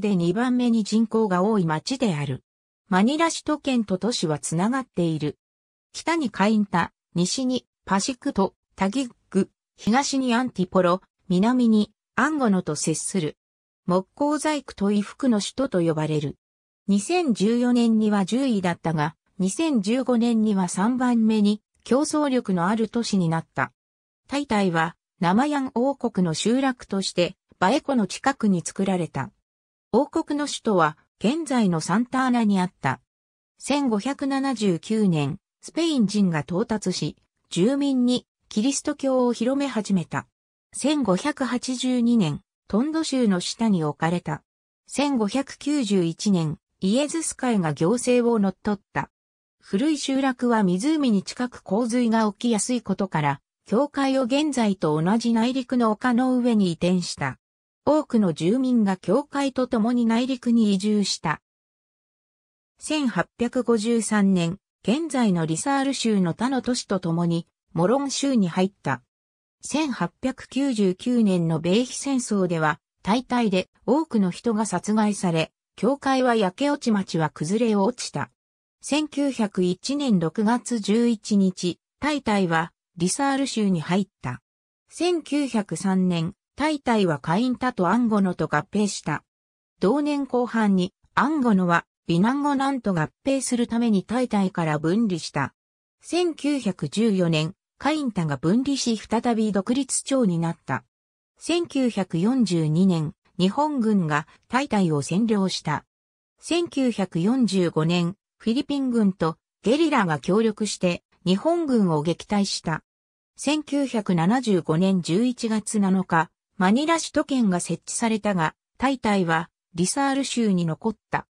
で2番目に人口が多い町である。マニラ首都圏と都市はつながっている。北にカインタ、西にパシクト、タギッグ、東にアンティポロ、南にアンゴノと接する。木工細工と衣服の首都と呼ばれる。2014年には10位だったが、2015年には3番目に競争力のある都市になった。タイタイは、ナマヤン王国の集落として、バエコの近くに作られた。王国の首都は現在のサンタアナにあった。1579年、スペイン人が到達し、住民にキリスト教を広め始めた。1582年、トンド州の下に置かれた。1591年、イエズス会が行政を乗っ取った。古い集落は湖に近く洪水が起きやすいことから、教会を現在と同じ内陸の丘の上に移転した。多くの住民が教会と共に内陸に移住した。1853年、現在のリサール州の他の都市と共に、モロン州に入った。1899年の米比戦争では、大体で多くの人が殺害され、教会は焼け落ち町は崩れ落ちた。1901年6月11日、大体はリサール州に入った。1903年、タイタイはカインタとアンゴノと合併した。同年後半にアンゴノはビナンゴナンと合併するためにタイタイから分離した。1914年、カインタが分離し再び独立町になった。1942年、日本軍がタイタイを占領した。1945年、フィリピン軍とゲリラが協力して日本軍を撃退した。1975年11月7日、マニラ首都圏が設置されたが、タイタイはリサール州に残った。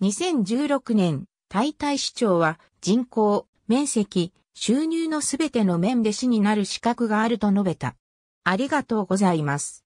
2016年、タイタイ市長は人口、面積、収入のすべての面で市になる資格があると述べた。ありがとうございます。